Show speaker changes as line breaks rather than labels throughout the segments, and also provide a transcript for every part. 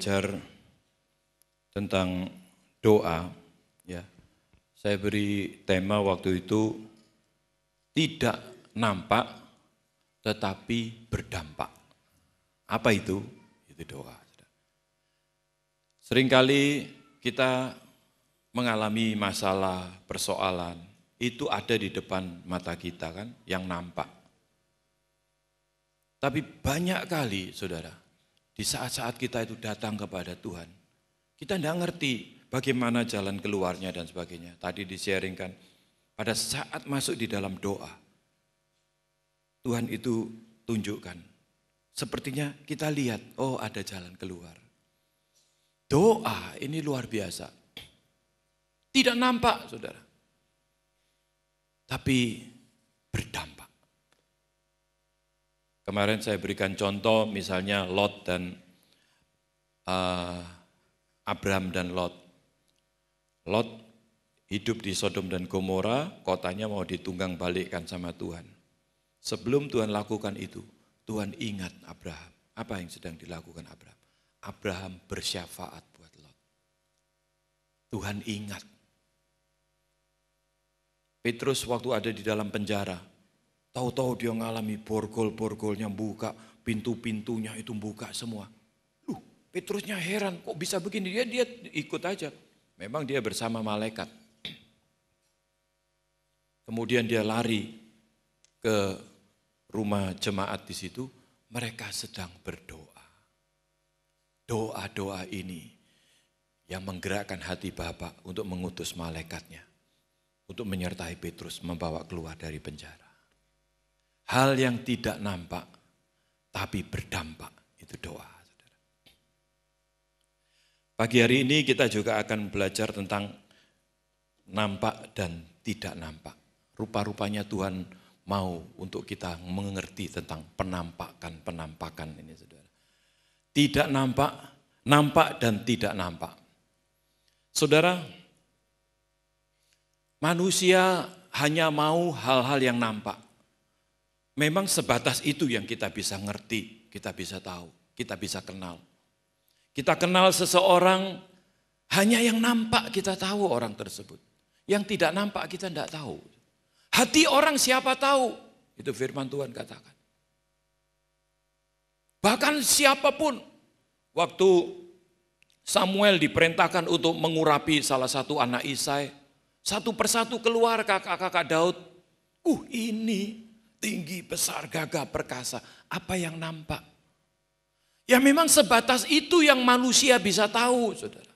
belajar tentang doa, ya, saya beri tema waktu itu tidak nampak tetapi berdampak. Apa itu? Itu doa. Seringkali kita mengalami masalah, persoalan, itu ada di depan mata kita kan, yang nampak. Tapi banyak kali, saudara, di saat-saat kita itu datang kepada Tuhan, kita tidak ngerti bagaimana jalan keluarnya dan sebagainya. Tadi disharingkan, pada saat masuk di dalam doa, Tuhan itu tunjukkan. Sepertinya kita lihat, oh ada jalan keluar. Doa ini luar biasa. Tidak nampak, saudara. Tapi berdampak. Kemarin saya berikan contoh misalnya Lot dan uh, eh, Abraham dan Lot. Lot hidup di Sodom dan Gomora, kotanya mau ditunggang balikkan sama Tuhan. Sebelum Tuhan lakukan itu, Tuhan ingat Abraham. Apa yang sedang dilakukan Abraham? Abraham bersyafaat buat Lot. Tuhan ingat. Petrus waktu ada di dalam penjara, Tahu-tahu dia mengalami borgol-borgolnya buka, pintu-pintunya itu buka semua. Duh, Petrusnya heran, kok bisa begini? Dia dia ikut aja. Memang dia bersama malaikat. Kemudian dia lari ke rumah jemaat di situ, mereka sedang berdoa. Doa-doa ini yang menggerakkan hati Bapak untuk mengutus malaikatnya. Untuk menyertai Petrus membawa keluar dari penjara. Hal yang tidak nampak, tapi berdampak. Itu doa. Pagi hari ini kita juga akan belajar tentang nampak dan tidak nampak. Rupa-rupanya Tuhan mau untuk kita mengerti tentang penampakan-penampakan ini saudara. Tidak nampak, nampak dan tidak nampak. Saudara, manusia hanya mau hal-hal yang nampak. Memang sebatas itu yang kita bisa ngerti, kita bisa tahu, kita bisa kenal. Kita kenal seseorang hanya yang nampak kita tahu orang tersebut. Yang tidak nampak kita tidak tahu. Hati orang siapa tahu? Itu firman Tuhan katakan. Bahkan siapapun. Waktu Samuel diperintahkan untuk mengurapi salah satu anak Isai. Satu persatu keluar kakak-kakak Daud. Uh ini tinggi, besar, gagah, perkasa. Apa yang nampak? Ya memang sebatas itu yang manusia bisa tahu, saudara.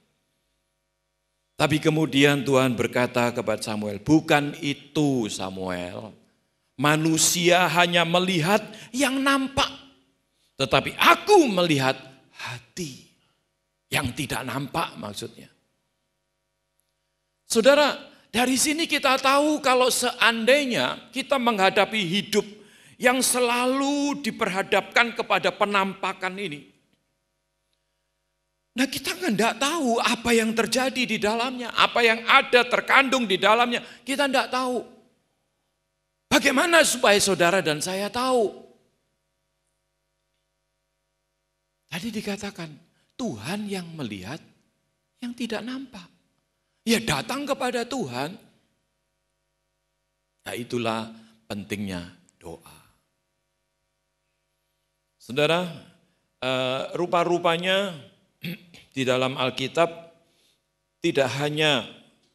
Tapi kemudian Tuhan berkata kepada Samuel, bukan itu Samuel. Manusia hanya melihat yang nampak. Tetapi aku melihat hati yang tidak nampak maksudnya. Saudara, dari sini kita tahu kalau seandainya kita menghadapi hidup yang selalu diperhadapkan kepada penampakan ini. Nah kita kan tidak tahu apa yang terjadi di dalamnya, apa yang ada terkandung di dalamnya, kita tidak tahu. Bagaimana supaya saudara dan saya tahu? Tadi dikatakan, Tuhan yang melihat yang tidak nampak. Ya datang kepada Tuhan. Nah itulah pentingnya doa. Saudara, eh, rupa-rupanya di dalam Alkitab tidak hanya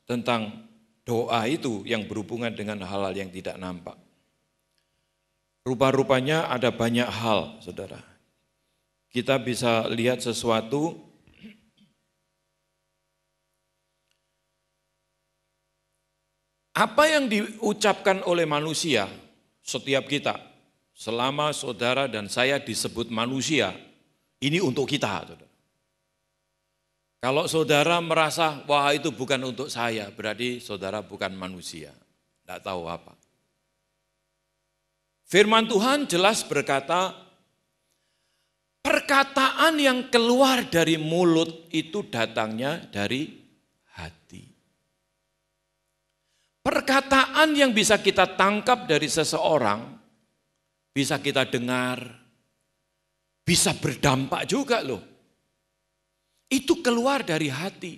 tentang doa itu yang berhubungan dengan hal-hal yang tidak nampak. Rupa-rupanya ada banyak hal, saudara. Kita bisa lihat sesuatu Apa yang diucapkan oleh manusia, setiap kita, selama saudara dan saya disebut manusia, ini untuk kita. Saudara. Kalau saudara merasa, wah itu bukan untuk saya, berarti saudara bukan manusia. Tidak tahu apa. Firman Tuhan jelas berkata, perkataan yang keluar dari mulut itu datangnya dari Perkataan yang bisa kita tangkap dari seseorang, bisa kita dengar, bisa berdampak juga loh. Itu keluar dari hati.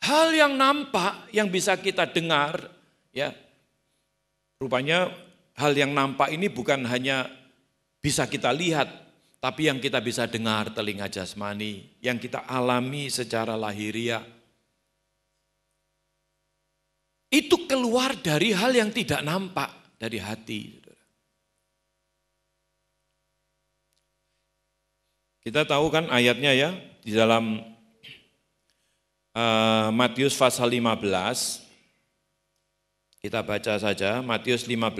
Hal yang nampak yang bisa kita dengar, ya. Rupanya hal yang nampak ini bukan hanya bisa kita lihat, tapi yang kita bisa dengar telinga jasmani, yang kita alami secara lahiriah itu keluar dari hal yang tidak nampak dari hati. Kita tahu kan ayatnya ya di dalam uh, Matius pasal 15. Kita baca saja Matius 15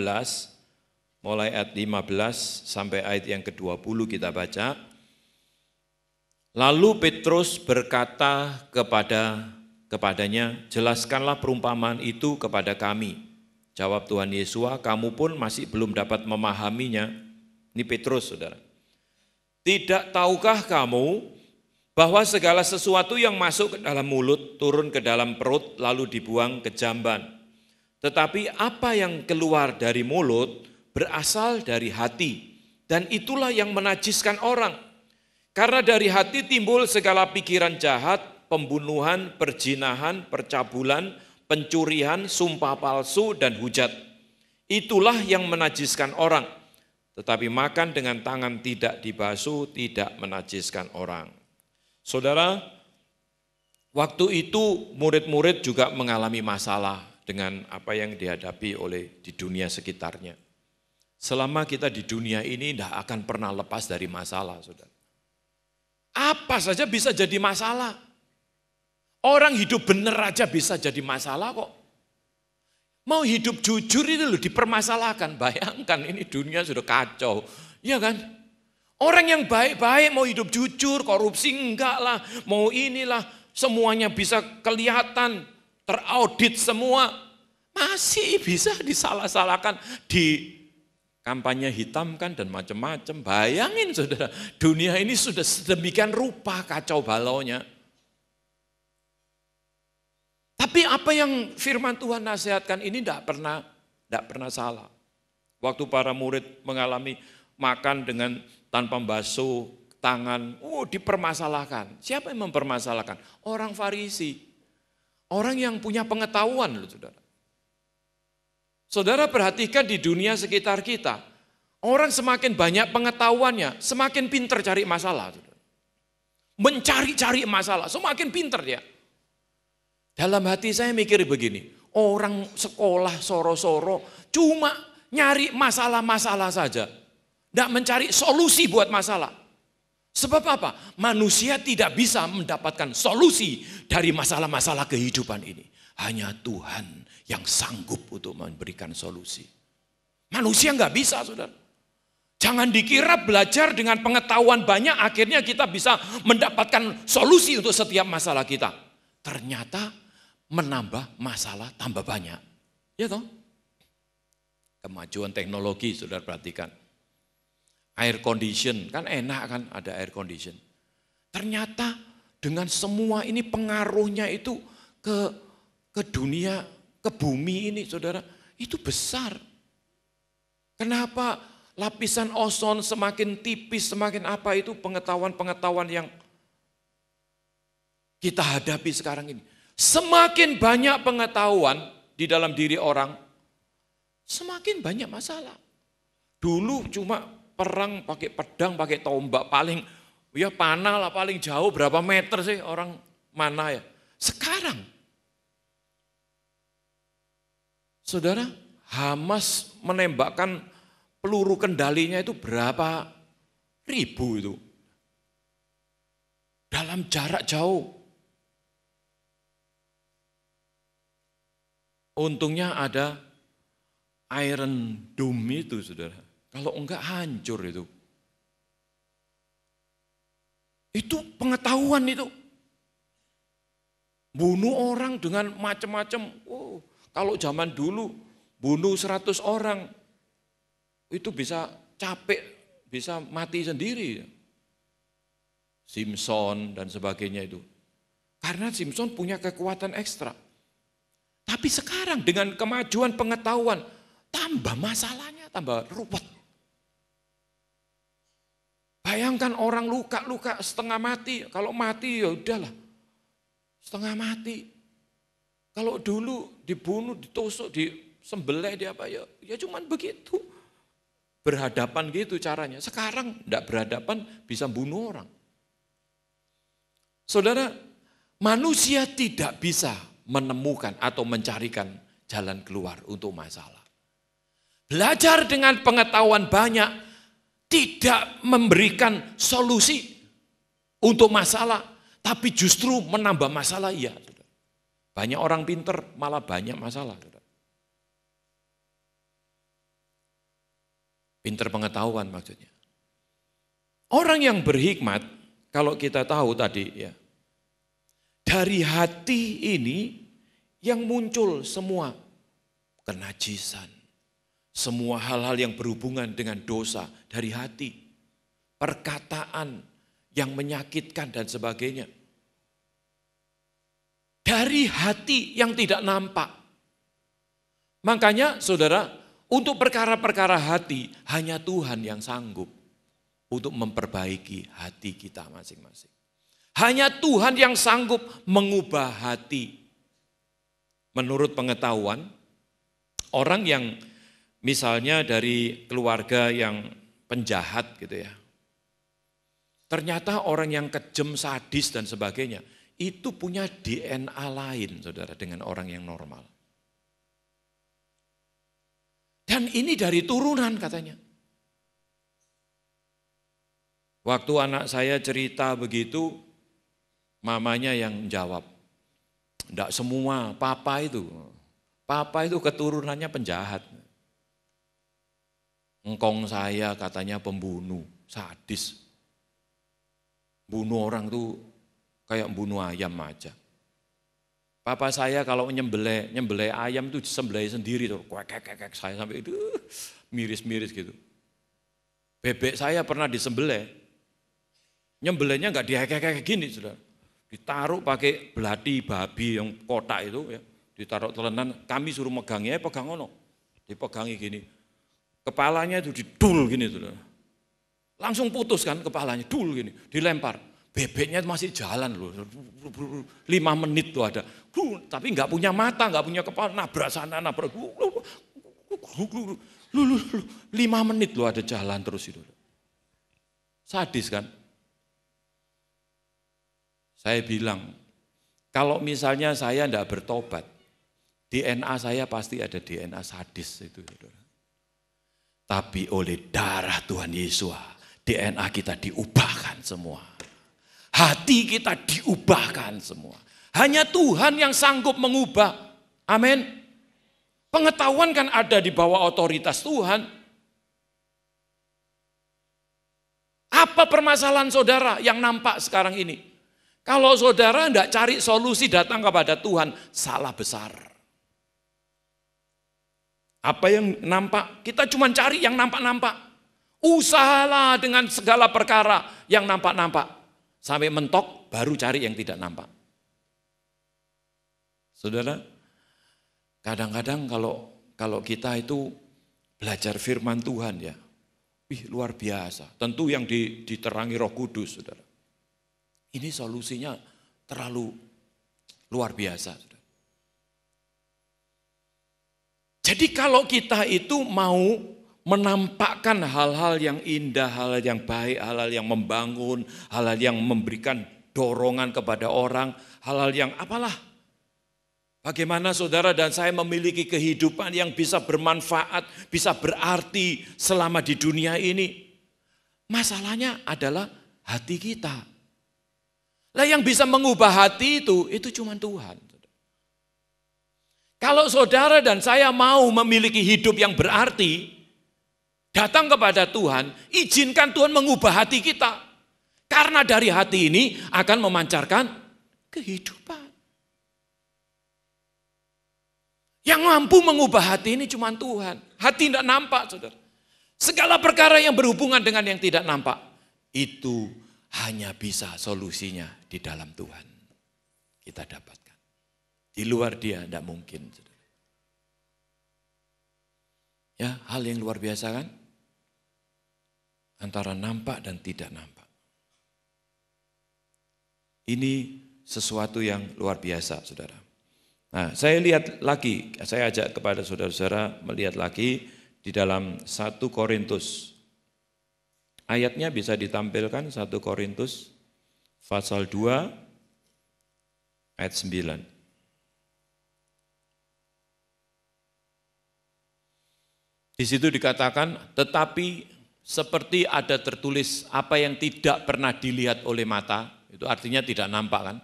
mulai ayat 15 sampai ayat yang ke-20 kita baca. Lalu Petrus berkata kepada kepadanya, jelaskanlah perumpamaan itu kepada kami. Jawab Tuhan Yesus, kamu pun masih belum dapat memahaminya. Ini Petrus, saudara. Tidak tahukah kamu bahwa segala sesuatu yang masuk ke dalam mulut turun ke dalam perut lalu dibuang ke jamban. Tetapi apa yang keluar dari mulut berasal dari hati dan itulah yang menajiskan orang. Karena dari hati timbul segala pikiran jahat, pembunuhan, perjinahan, percabulan, pencurian, sumpah palsu, dan hujat. Itulah yang menajiskan orang. Tetapi makan dengan tangan tidak dibasuh, tidak menajiskan orang. Saudara, waktu itu murid-murid juga mengalami masalah dengan apa yang dihadapi oleh di dunia sekitarnya. Selama kita di dunia ini tidak akan pernah lepas dari masalah, saudara. Apa saja bisa jadi masalah. Orang hidup bener aja bisa jadi masalah kok. Mau hidup jujur itu loh dipermasalahkan. Bayangkan ini dunia sudah kacau. Iya kan? Orang yang baik-baik mau hidup jujur, korupsi enggak lah. Mau inilah, semuanya bisa kelihatan, teraudit semua. Masih bisa disalah-salahkan, di kampanye hitam kan dan macam-macam. Bayangin saudara, dunia ini sudah sedemikian rupa kacau balaunya. Tapi apa yang firman Tuhan nasihatkan ini tidak pernah tidak pernah salah. Waktu para murid mengalami makan dengan tanpa basuh tangan, oh dipermasalahkan. Siapa yang mempermasalahkan? Orang Farisi. Orang yang punya pengetahuan loh Saudara. Saudara perhatikan di dunia sekitar kita. Orang semakin banyak pengetahuannya, semakin pinter cari masalah. Saudara. Mencari-cari masalah, semakin pinter dia. Ya dalam hati saya mikir begini, orang sekolah soro-soro cuma nyari masalah-masalah saja. Tidak mencari solusi buat masalah. Sebab apa? Manusia tidak bisa mendapatkan solusi dari masalah-masalah kehidupan ini. Hanya Tuhan yang sanggup untuk memberikan solusi. Manusia nggak bisa, saudara. Jangan dikira belajar dengan pengetahuan banyak akhirnya kita bisa mendapatkan solusi untuk setiap masalah kita. Ternyata menambah masalah tambah banyak. Ya toh? Kemajuan teknologi saudara perhatikan. Air condition, kan enak kan ada air condition. Ternyata dengan semua ini pengaruhnya itu ke ke dunia, ke bumi ini saudara, itu besar. Kenapa lapisan ozon semakin tipis, semakin apa itu pengetahuan-pengetahuan yang kita hadapi sekarang ini. Semakin banyak pengetahuan di dalam diri orang, semakin banyak masalah. Dulu cuma perang pakai pedang, pakai tombak, paling ya panah lah paling jauh berapa meter sih orang mana ya. Sekarang, saudara, Hamas menembakkan peluru kendalinya itu berapa ribu itu. Dalam jarak jauh, Untungnya ada Iron Dome itu, saudara. Kalau enggak hancur itu. Itu pengetahuan itu. Bunuh orang dengan macam-macam. Oh, kalau zaman dulu bunuh 100 orang itu bisa capek, bisa mati sendiri. Simpson dan sebagainya itu. Karena Simpson punya kekuatan ekstra. Tapi sekarang dengan kemajuan pengetahuan, tambah masalahnya, tambah ruwet. Bayangkan orang luka-luka setengah mati, kalau mati ya udahlah. Setengah mati. Kalau dulu dibunuh, ditusuk, disembelih di apa ya, ya cuman begitu. Berhadapan gitu caranya. Sekarang tidak berhadapan bisa bunuh orang. Saudara, manusia tidak bisa menemukan atau mencarikan jalan keluar untuk masalah. Belajar dengan pengetahuan banyak tidak memberikan solusi untuk masalah, tapi justru menambah masalah iya. Banyak orang pinter malah banyak masalah. Pinter pengetahuan maksudnya. Orang yang berhikmat, kalau kita tahu tadi ya, dari hati ini yang muncul semua kenajisan, semua hal-hal yang berhubungan dengan dosa dari hati, perkataan yang menyakitkan dan sebagainya. Dari hati yang tidak nampak. Makanya saudara, untuk perkara-perkara hati hanya Tuhan yang sanggup untuk memperbaiki hati kita masing-masing. Hanya Tuhan yang sanggup mengubah hati. Menurut pengetahuan, orang yang misalnya dari keluarga yang penjahat gitu ya. Ternyata orang yang kejem, sadis dan sebagainya, itu punya DNA lain saudara dengan orang yang normal. Dan ini dari turunan katanya. Waktu anak saya cerita begitu, Mamanya yang jawab. Tidak semua, papa itu. Papa itu keturunannya penjahat. Engkong saya katanya pembunuh, sadis. Bunuh orang tuh kayak bunuh ayam aja. Papa saya kalau nyembele, nyembele ayam tuh disembelih sendiri tuh, kuek kuek kuek saya sampai itu miris-miris gitu. Bebek saya pernah disembelih. Nyembelihnya nggak dihekek-hekek gini, Saudara ditaruh pakai belati babi yang kotak itu ya, ditaruh telenan, kami suruh megangnya, pegang ono, dipegangi gini, kepalanya itu didul gini tuh, langsung putus kan kepalanya, dul gini, dilempar, bebeknya masih jalan loh, lima menit tuh ada, tapi nggak punya mata, nggak punya kepala, nabrak sana, nabrak, lu, lima menit loh ada jalan terus itu, sadis kan, saya bilang, kalau misalnya saya tidak bertobat, DNA saya pasti ada DNA sadis itu. Tapi oleh darah Tuhan Yesus, DNA kita diubahkan semua. Hati kita diubahkan semua. Hanya Tuhan yang sanggup mengubah. Amin. Pengetahuan kan ada di bawah otoritas Tuhan. Apa permasalahan saudara yang nampak sekarang ini? Kalau saudara tidak cari solusi datang kepada Tuhan, salah besar. Apa yang nampak? Kita cuma cari yang nampak-nampak. Usahalah dengan segala perkara yang nampak-nampak. Sampai mentok, baru cari yang tidak nampak. Saudara, kadang-kadang kalau kalau kita itu belajar firman Tuhan ya, wih luar biasa. Tentu yang diterangi roh kudus, saudara. Ini solusinya terlalu luar biasa. Jadi kalau kita itu mau menampakkan hal-hal yang indah, hal-hal yang baik, hal-hal yang membangun, hal-hal yang memberikan dorongan kepada orang, hal-hal yang apalah. Bagaimana saudara dan saya memiliki kehidupan yang bisa bermanfaat, bisa berarti selama di dunia ini. Masalahnya adalah hati kita. Lah yang bisa mengubah hati itu, itu cuma Tuhan. Kalau saudara dan saya mau memiliki hidup yang berarti, datang kepada Tuhan, izinkan Tuhan mengubah hati kita. Karena dari hati ini akan memancarkan kehidupan. Yang mampu mengubah hati ini cuma Tuhan. Hati tidak nampak, saudara. Segala perkara yang berhubungan dengan yang tidak nampak, itu hanya bisa solusinya di dalam Tuhan. Kita dapatkan. Di luar dia tidak mungkin. Ya, hal yang luar biasa kan? Antara nampak dan tidak nampak. Ini sesuatu yang luar biasa, saudara. Nah, saya lihat lagi, saya ajak kepada saudara-saudara melihat lagi di dalam 1 Korintus Ayatnya bisa ditampilkan 1 Korintus pasal 2 ayat 9. Di situ dikatakan, tetapi seperti ada tertulis apa yang tidak pernah dilihat oleh mata, itu artinya tidak nampak kan?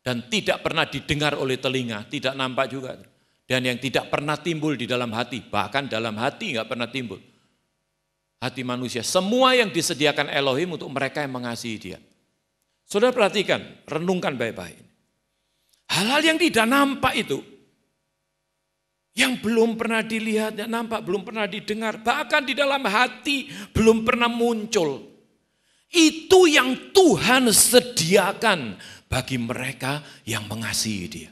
Dan tidak pernah didengar oleh telinga, tidak nampak juga. Dan yang tidak pernah timbul di dalam hati, bahkan dalam hati nggak pernah timbul hati manusia. Semua yang disediakan Elohim untuk mereka yang mengasihi dia. Sudah perhatikan, renungkan baik-baik. Hal-hal yang tidak nampak itu, yang belum pernah dilihat, yang nampak, belum pernah didengar, bahkan di dalam hati belum pernah muncul. Itu yang Tuhan sediakan bagi mereka yang mengasihi dia.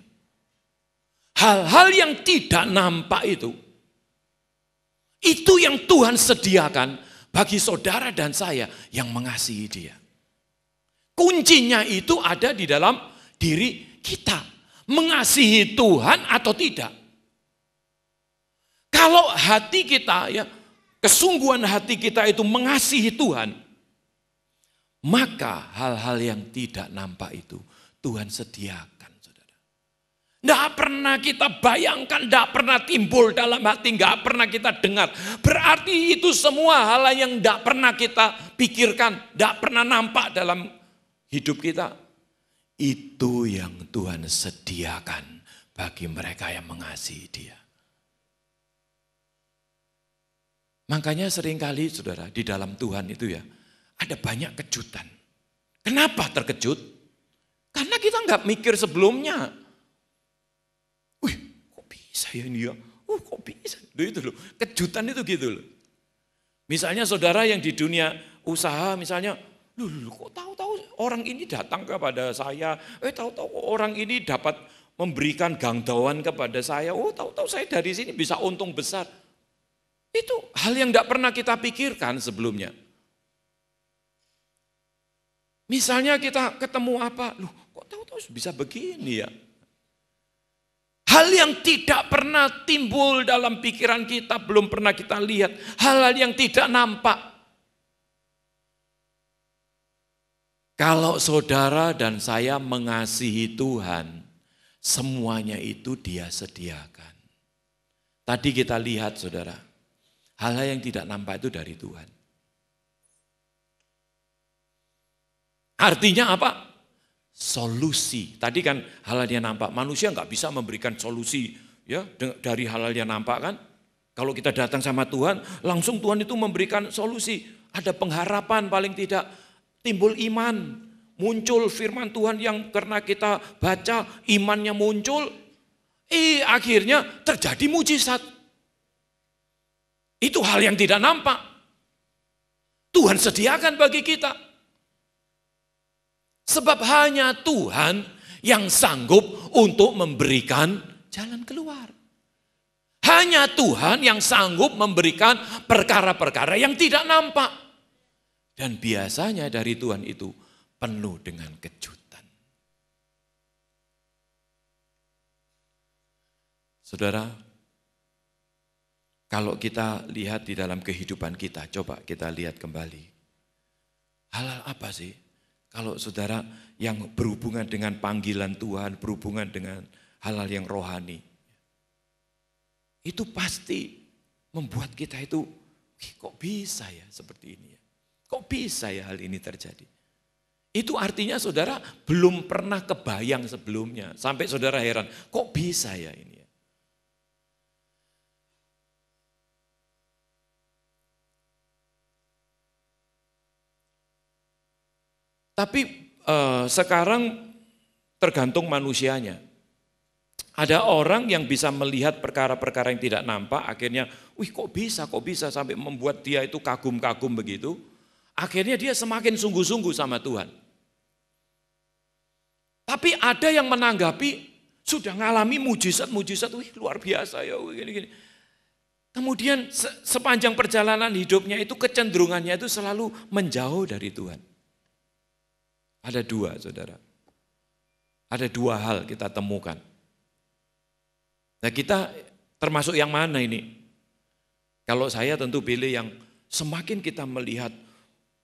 Hal-hal yang tidak nampak itu itu yang Tuhan sediakan bagi saudara dan saya yang mengasihi dia. Kuncinya itu ada di dalam diri kita. Mengasihi Tuhan atau tidak. Kalau hati kita ya, kesungguhan hati kita itu mengasihi Tuhan, maka hal-hal yang tidak nampak itu Tuhan sediakan tidak pernah kita bayangkan, tidak pernah timbul dalam hati, tidak pernah kita dengar. Berarti itu semua hal yang tidak pernah kita pikirkan, tidak pernah nampak dalam hidup kita. Itu yang Tuhan sediakan bagi mereka yang mengasihi dia. Makanya seringkali saudara, di dalam Tuhan itu ya, ada banyak kejutan. Kenapa terkejut? Karena kita nggak mikir sebelumnya saya ini ya, uh oh, kok bisa? Duh, itu loh, kejutan itu gitu loh. Misalnya saudara yang di dunia usaha misalnya, loh, loh kok tahu-tahu orang ini datang kepada saya, eh tahu-tahu orang ini dapat memberikan gangguan kepada saya, oh tahu-tahu saya dari sini bisa untung besar. Itu hal yang tidak pernah kita pikirkan sebelumnya. Misalnya kita ketemu apa, loh kok tahu-tahu bisa begini ya? Hal yang tidak pernah timbul dalam pikiran kita, belum pernah kita lihat. Hal-hal yang tidak nampak. Kalau saudara dan saya mengasihi Tuhan, semuanya itu dia sediakan. Tadi kita lihat saudara, hal-hal yang tidak nampak itu dari Tuhan. Artinya apa? solusi. Tadi kan halal yang nampak, manusia nggak bisa memberikan solusi ya dari halal yang nampak kan. Kalau kita datang sama Tuhan, langsung Tuhan itu memberikan solusi. Ada pengharapan paling tidak, timbul iman, muncul firman Tuhan yang karena kita baca imannya muncul, eh akhirnya terjadi mujizat. Itu hal yang tidak nampak. Tuhan sediakan bagi kita. Sebab hanya Tuhan yang sanggup untuk memberikan jalan keluar. Hanya Tuhan yang sanggup memberikan perkara-perkara yang tidak nampak. Dan biasanya dari Tuhan itu penuh dengan kejutan. Saudara, kalau kita lihat di dalam kehidupan kita, coba kita lihat kembali. Halal apa sih kalau saudara yang berhubungan dengan panggilan Tuhan, berhubungan dengan hal-hal yang rohani, itu pasti membuat kita itu kok bisa ya seperti ini ya. Kok bisa ya hal ini terjadi? Itu artinya saudara belum pernah kebayang sebelumnya. Sampai saudara heran, kok bisa ya ini? Tapi eh, sekarang tergantung manusianya. Ada orang yang bisa melihat perkara-perkara yang tidak nampak, akhirnya, wih kok bisa, kok bisa sampai membuat dia itu kagum-kagum begitu. Akhirnya dia semakin sungguh-sungguh sama Tuhan. Tapi ada yang menanggapi, sudah ngalami mujizat-mujizat, wih luar biasa ya, gini-gini. Kemudian sepanjang perjalanan hidupnya itu kecenderungannya itu selalu menjauh dari Tuhan. Ada dua, saudara. Ada dua hal kita temukan. Nah kita termasuk yang mana ini? Kalau saya tentu pilih yang semakin kita melihat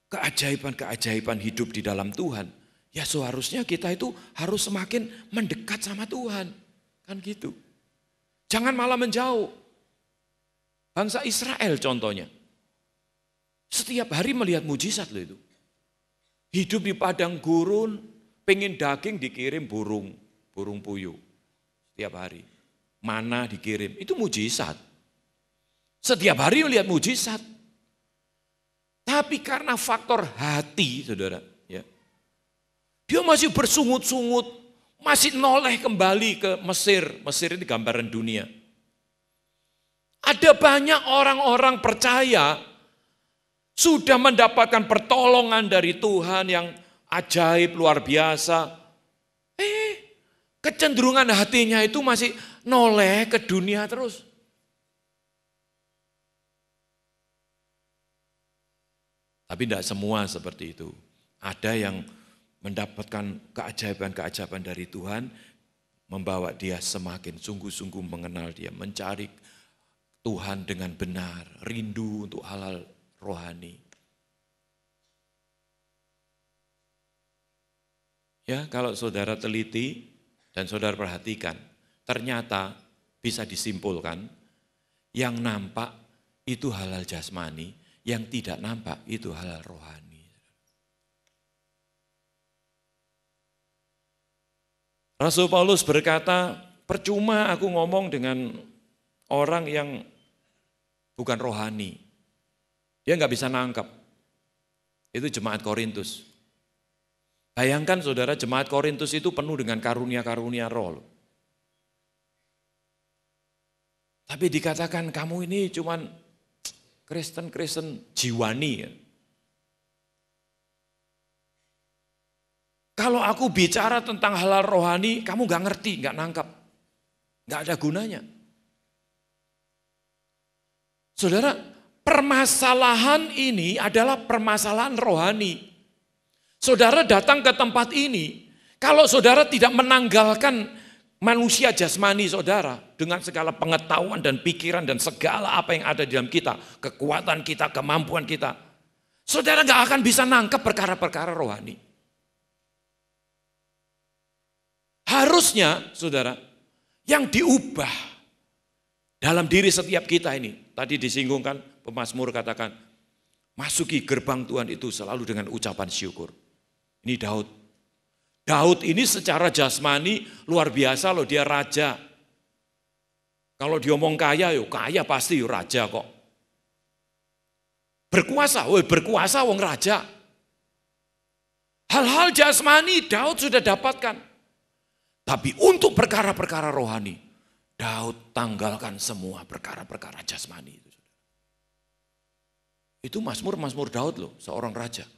keajaiban-keajaiban hidup di dalam Tuhan, ya seharusnya kita itu harus semakin mendekat sama Tuhan. Kan gitu. Jangan malah menjauh. Bangsa Israel contohnya. Setiap hari melihat mujizat loh itu. Hidup di padang gurun, pengen daging dikirim burung, burung puyuh setiap hari. Mana dikirim, itu mujizat. Setiap hari melihat mujizat. Tapi karena faktor hati, saudara, ya, dia masih bersungut-sungut, masih noleh kembali ke Mesir. Mesir ini gambaran dunia. Ada banyak orang-orang percaya sudah mendapatkan pertolongan dari Tuhan yang ajaib, luar biasa. Eh, kecenderungan hatinya itu masih noleh ke dunia terus. Tapi tidak semua seperti itu. Ada yang mendapatkan keajaiban-keajaiban dari Tuhan, membawa dia semakin sungguh-sungguh mengenal dia, mencari Tuhan dengan benar, rindu untuk hal-hal rohani. Ya, kalau saudara teliti dan saudara perhatikan, ternyata bisa disimpulkan yang nampak itu halal jasmani, yang tidak nampak itu halal rohani. Rasul Paulus berkata, percuma aku ngomong dengan orang yang bukan rohani. Dia nggak bisa nangkap. Itu jemaat Korintus. Bayangkan saudara jemaat Korintus itu penuh dengan karunia-karunia roh. Tapi dikatakan kamu ini cuman Kristen-Kristen jiwani. Ya. Kalau aku bicara tentang halal rohani, kamu nggak ngerti, nggak nangkap. nggak ada gunanya. Saudara, Permasalahan ini adalah permasalahan rohani. Saudara datang ke tempat ini, kalau saudara tidak menanggalkan manusia jasmani saudara dengan segala pengetahuan dan pikiran dan segala apa yang ada di dalam kita, kekuatan kita, kemampuan kita, saudara nggak akan bisa nangkep perkara-perkara rohani. Harusnya, saudara, yang diubah dalam diri setiap kita ini, tadi disinggungkan. Pemazmur katakan, masuki gerbang Tuhan itu selalu dengan ucapan syukur. Ini Daud. Daud ini secara jasmani luar biasa loh, dia raja. Kalau diomong kaya, yuk kaya pasti yuk raja kok. Berkuasa, woi berkuasa wong raja. Hal-hal jasmani Daud sudah dapatkan. Tapi untuk perkara-perkara rohani, Daud tanggalkan semua perkara-perkara jasmani itu. Itu Mazmur-Mazmur Daud loh, seorang raja.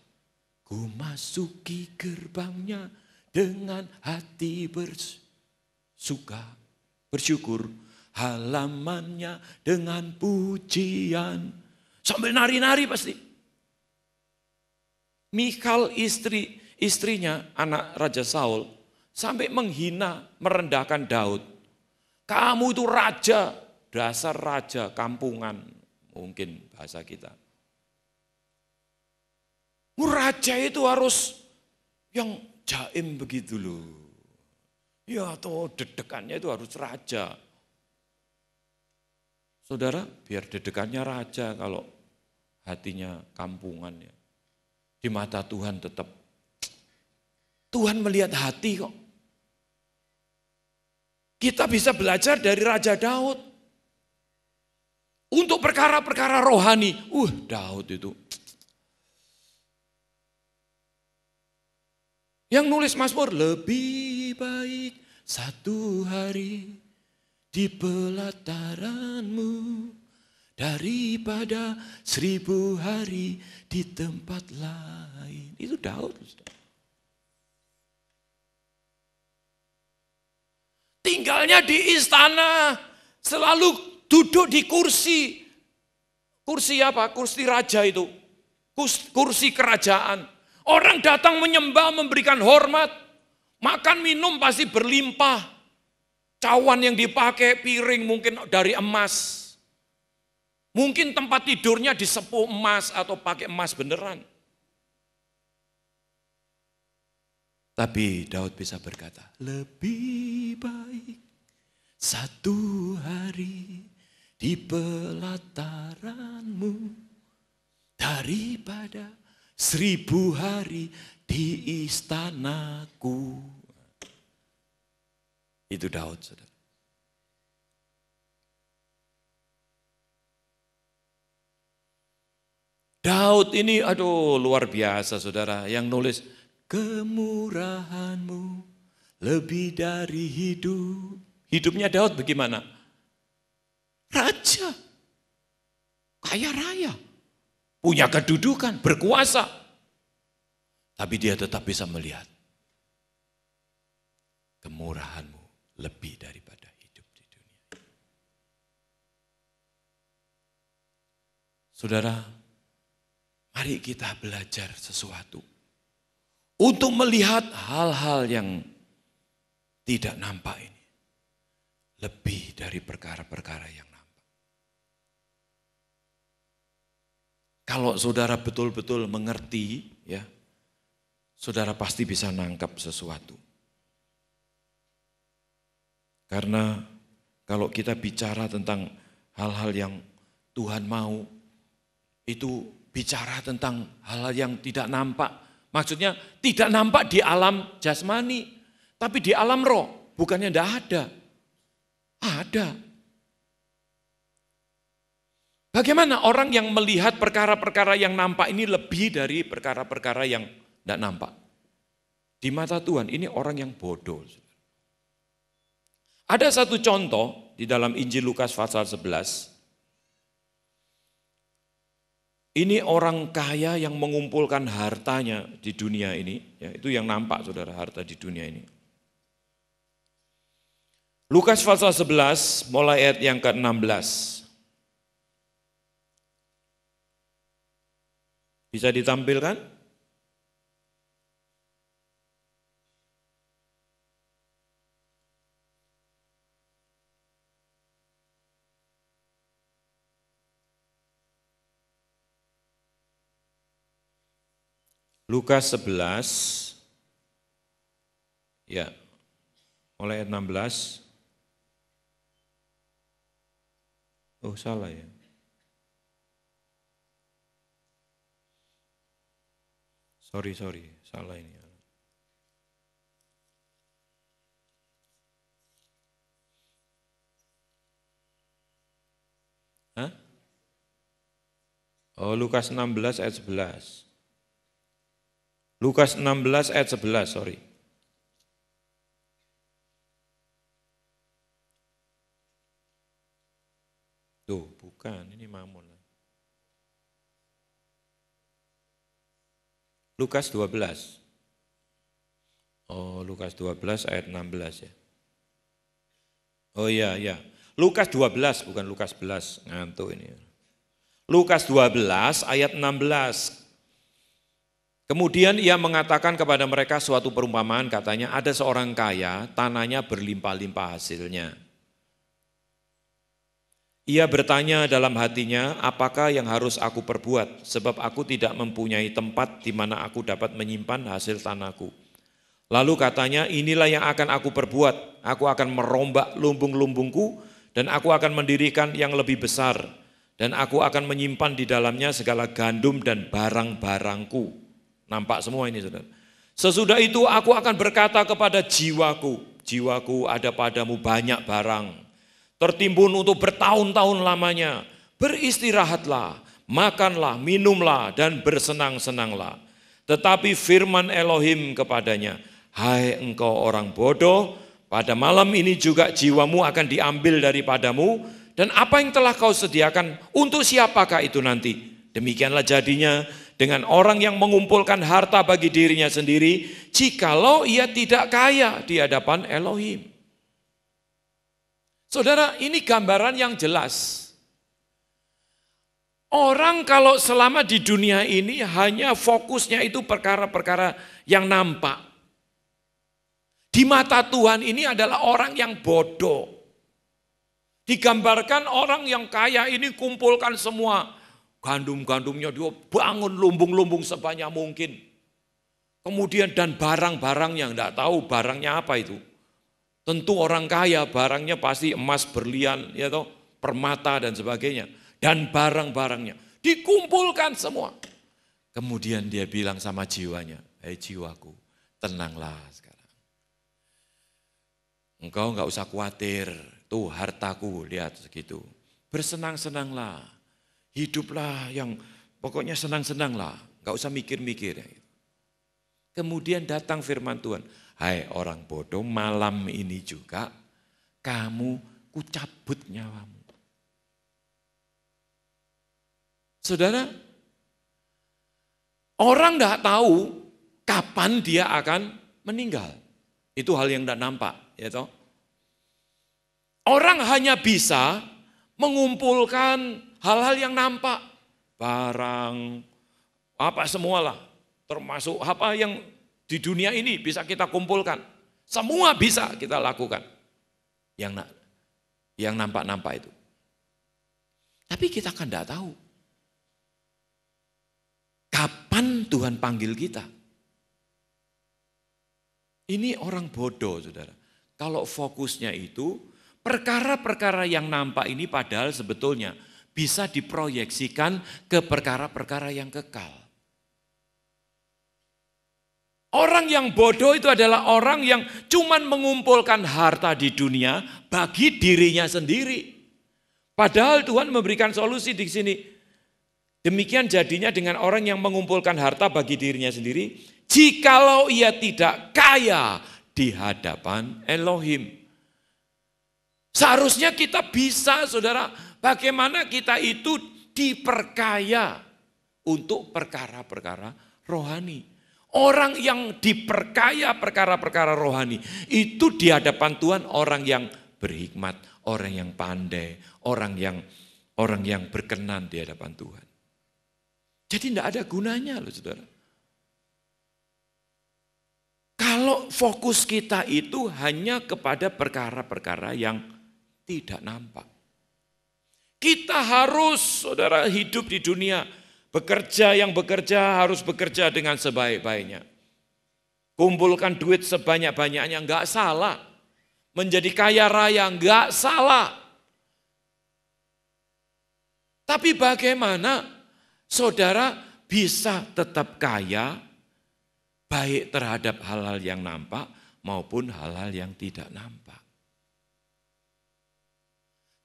Ku masuki gerbangnya dengan hati bersuka, bersyukur. Halamannya dengan pujian. Sambil nari-nari pasti. Mikal istri istrinya anak Raja Saul sampai menghina merendahkan Daud. Kamu itu raja, dasar raja kampungan mungkin bahasa kita. Raja itu harus yang jaim begitu loh. Ya atau dedekannya itu harus raja. Saudara, biar dedekannya raja kalau hatinya kampungan ya. Di mata Tuhan tetap. Tuhan melihat hati kok. Kita bisa belajar dari Raja Daud. Untuk perkara-perkara rohani, uh Daud itu Yang nulis Mazmur lebih baik satu hari di pelataranmu daripada seribu hari di tempat lain. Itu Daud. Tinggalnya di istana, selalu duduk di kursi. Kursi apa? Kursi raja itu. Kursi kerajaan Orang datang menyembah, memberikan hormat. Makan minum pasti berlimpah. Cawan yang dipakai, piring mungkin dari emas. Mungkin tempat tidurnya disepuh emas atau pakai emas beneran. Tapi Daud bisa berkata, lebih baik satu hari di pelataranmu daripada seribu hari di istanaku. Itu Daud, saudara. Daud ini, aduh luar biasa saudara, yang nulis, kemurahanmu lebih dari hidup. Hidupnya Daud bagaimana? Raja, kaya raya punya kedudukan, berkuasa. Tapi dia tetap bisa melihat kemurahanmu lebih daripada hidup di dunia. Saudara, mari kita belajar sesuatu untuk melihat hal-hal yang tidak nampak ini lebih dari perkara-perkara yang Kalau saudara betul-betul mengerti, ya, saudara pasti bisa nangkap sesuatu. Karena kalau kita bicara tentang hal-hal yang Tuhan mau, itu bicara tentang hal-hal yang tidak nampak. Maksudnya tidak nampak di alam jasmani, tapi di alam roh, bukannya tidak ada. Ada, Bagaimana orang yang melihat perkara-perkara yang nampak ini lebih dari perkara-perkara yang tidak nampak? Di mata Tuhan ini orang yang bodoh. Ada satu contoh di dalam Injil Lukas pasal 11. Ini orang kaya yang mengumpulkan hartanya di dunia ini, ya, itu yang nampak saudara harta di dunia ini. Lukas pasal 11 mulai ayat yang ke-16. Bisa ditampilkan? Lukas 11 ya mulai ayat 16 Oh salah ya Sorry, sorry, salah ini. Hah? Oh, Lukas 16 ayat 11. Lukas 16 ayat 11, sorry. Tuh, bukan. Lukas 12. Oh, Lukas 12 ayat 16 ya. Oh iya, iya. Lukas 12 bukan Lukas 11. Ngantuk ini. Lukas 12 ayat 16. Kemudian ia mengatakan kepada mereka suatu perumpamaan katanya ada seorang kaya tanahnya berlimpah-limpah hasilnya. Ia bertanya dalam hatinya, apakah yang harus aku perbuat, sebab aku tidak mempunyai tempat di mana aku dapat menyimpan hasil tanahku. Lalu katanya, inilah yang akan aku perbuat, aku akan merombak lumbung-lumbungku, dan aku akan mendirikan yang lebih besar, dan aku akan menyimpan di dalamnya segala gandum dan barang-barangku. Nampak semua ini, saudara. Sesudah itu aku akan berkata kepada jiwaku, jiwaku ada padamu banyak barang, tertimbun untuk bertahun-tahun lamanya. Beristirahatlah, makanlah, minumlah, dan bersenang-senanglah. Tetapi firman Elohim kepadanya, Hai engkau orang bodoh, pada malam ini juga jiwamu akan diambil daripadamu, dan apa yang telah kau sediakan, untuk siapakah itu nanti? Demikianlah jadinya dengan orang yang mengumpulkan harta bagi dirinya sendiri, jikalau ia tidak kaya di hadapan Elohim. Saudara, ini gambaran yang jelas. Orang kalau selama di dunia ini hanya fokusnya itu perkara-perkara yang nampak. Di mata Tuhan ini adalah orang yang bodoh. Digambarkan orang yang kaya ini kumpulkan semua gandum-gandumnya dia bangun lumbung-lumbung sebanyak mungkin. Kemudian dan barang-barangnya, enggak tahu barangnya apa itu. Tentu orang kaya barangnya pasti emas, berlian, ya toh, permata dan sebagainya. Dan barang-barangnya dikumpulkan semua. Kemudian dia bilang sama jiwanya, hei jiwaku, tenanglah sekarang. Engkau nggak usah khawatir, tuh hartaku, lihat segitu. Bersenang-senanglah, hiduplah yang pokoknya senang-senanglah, nggak usah mikir-mikir. Kemudian datang firman Tuhan, Hai orang bodoh, malam ini juga kamu kucabut nyawamu. Saudara, orang tidak tahu kapan dia akan meninggal. Itu hal yang tidak nampak, ya toh. Orang hanya bisa mengumpulkan hal-hal yang nampak, barang, apa semualah, termasuk apa yang di dunia ini bisa kita kumpulkan. Semua bisa kita lakukan. Yang yang nampak-nampak itu. Tapi kita kan tidak tahu. Kapan Tuhan panggil kita? Ini orang bodoh, saudara. Kalau fokusnya itu, perkara-perkara yang nampak ini padahal sebetulnya bisa diproyeksikan ke perkara-perkara yang kekal. Orang yang bodoh itu adalah orang yang cuman mengumpulkan harta di dunia bagi dirinya sendiri. Padahal Tuhan memberikan solusi di sini. Demikian jadinya dengan orang yang mengumpulkan harta bagi dirinya sendiri, jikalau ia tidak kaya di hadapan Elohim. Seharusnya kita bisa, saudara, bagaimana kita itu diperkaya untuk perkara-perkara rohani. Orang yang diperkaya perkara-perkara rohani itu di hadapan Tuhan orang yang berhikmat, orang yang pandai, orang yang orang yang berkenan di hadapan Tuhan. Jadi tidak ada gunanya loh saudara. Kalau fokus kita itu hanya kepada perkara-perkara yang tidak nampak. Kita harus saudara hidup di dunia Bekerja yang bekerja harus bekerja dengan sebaik-baiknya. Kumpulkan duit sebanyak-banyaknya, enggak salah. Menjadi kaya raya, enggak salah. Tapi bagaimana saudara bisa tetap kaya baik terhadap halal yang nampak maupun halal yang tidak nampak.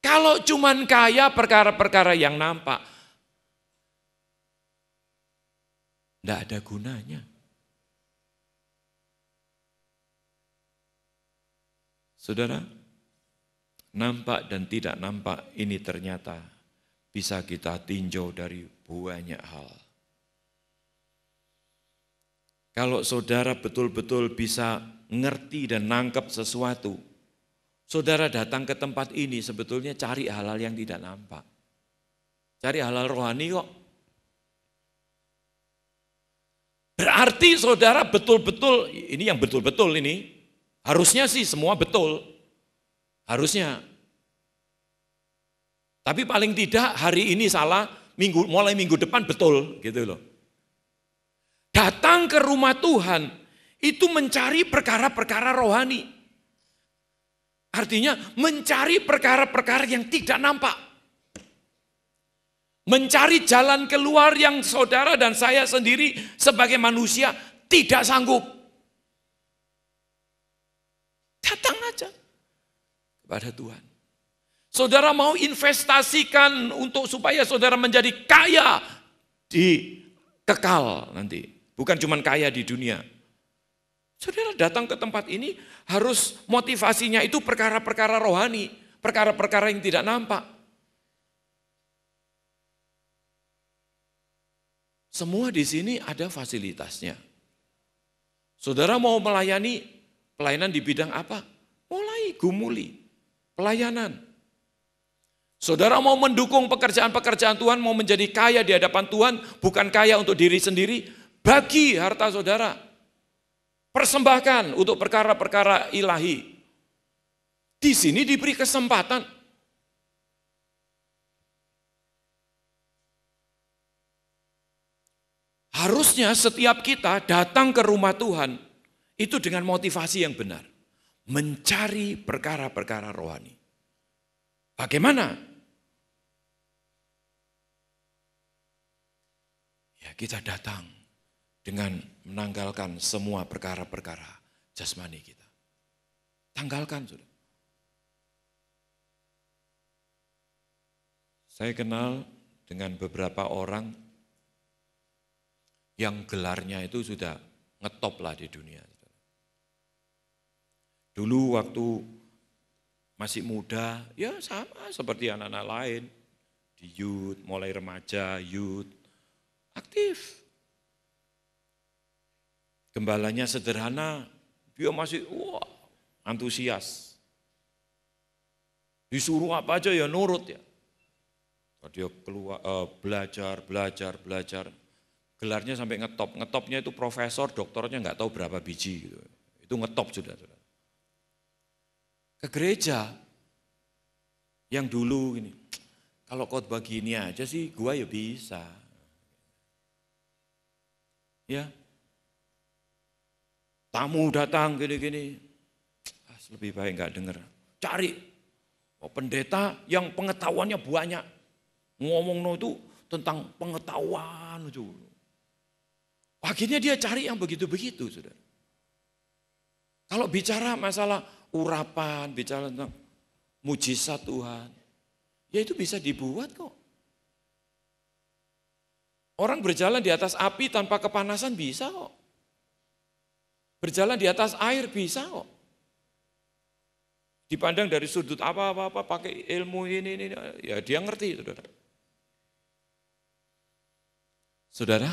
Kalau cuman kaya perkara-perkara yang nampak, Tidak ada gunanya. Saudara, nampak dan tidak nampak ini ternyata bisa kita tinjau dari banyak hal. Kalau saudara betul-betul bisa ngerti dan nangkep sesuatu, saudara datang ke tempat ini sebetulnya cari halal yang tidak nampak. Cari halal rohani kok, Berarti saudara betul-betul, ini yang betul-betul ini, harusnya sih semua betul. Harusnya. Tapi paling tidak hari ini salah, minggu mulai minggu depan betul gitu loh. Datang ke rumah Tuhan itu mencari perkara-perkara rohani. Artinya mencari perkara-perkara yang tidak nampak. Mencari jalan keluar yang saudara dan saya sendiri sebagai manusia tidak sanggup. Datang aja kepada Tuhan. Saudara mau investasikan untuk supaya saudara menjadi kaya di kekal nanti. Bukan cuma kaya di dunia. Saudara datang ke tempat ini harus motivasinya itu perkara-perkara rohani, perkara-perkara yang tidak nampak. Semua di sini ada fasilitasnya. Saudara mau melayani pelayanan di bidang apa? Mulai gumuli pelayanan. Saudara mau mendukung pekerjaan-pekerjaan Tuhan, mau menjadi kaya di hadapan Tuhan, bukan kaya untuk diri sendiri, bagi harta saudara. Persembahkan untuk perkara-perkara ilahi. Di sini diberi kesempatan Harusnya setiap kita datang ke rumah Tuhan itu dengan motivasi yang benar. Mencari perkara-perkara rohani. Bagaimana? Ya, kita datang dengan menanggalkan semua perkara-perkara jasmani kita. Tanggalkan, sudah. Saya kenal dengan beberapa orang yang gelarnya itu sudah ngetop lah di dunia. Dulu waktu masih muda, ya sama seperti anak-anak lain. Di youth, mulai remaja, youth, aktif. Gembalanya sederhana, dia masih wah, antusias. Disuruh apa aja ya nurut ya. Dia keluar, uh, belajar, belajar, belajar gelarnya sampai ngetop. Ngetopnya itu profesor, doktornya nggak tahu berapa biji. Gitu. Itu ngetop sudah. Ke gereja yang dulu gini, kalau kau begini aja sih gua ya bisa. Ya. Tamu datang gini-gini. Ah, lebih baik nggak dengar. Cari oh, pendeta yang pengetahuannya banyak. Ngomong no itu tentang pengetahuan. Juga. Akhirnya dia cari yang begitu-begitu, saudara. Kalau bicara masalah urapan, bicara tentang mujizat Tuhan, ya itu bisa dibuat kok. Orang berjalan di atas api tanpa kepanasan bisa kok. Berjalan di atas air bisa kok. Dipandang dari sudut apa-apa-apa pakai ilmu ini, ini, ini, ya dia ngerti saudara. Saudara,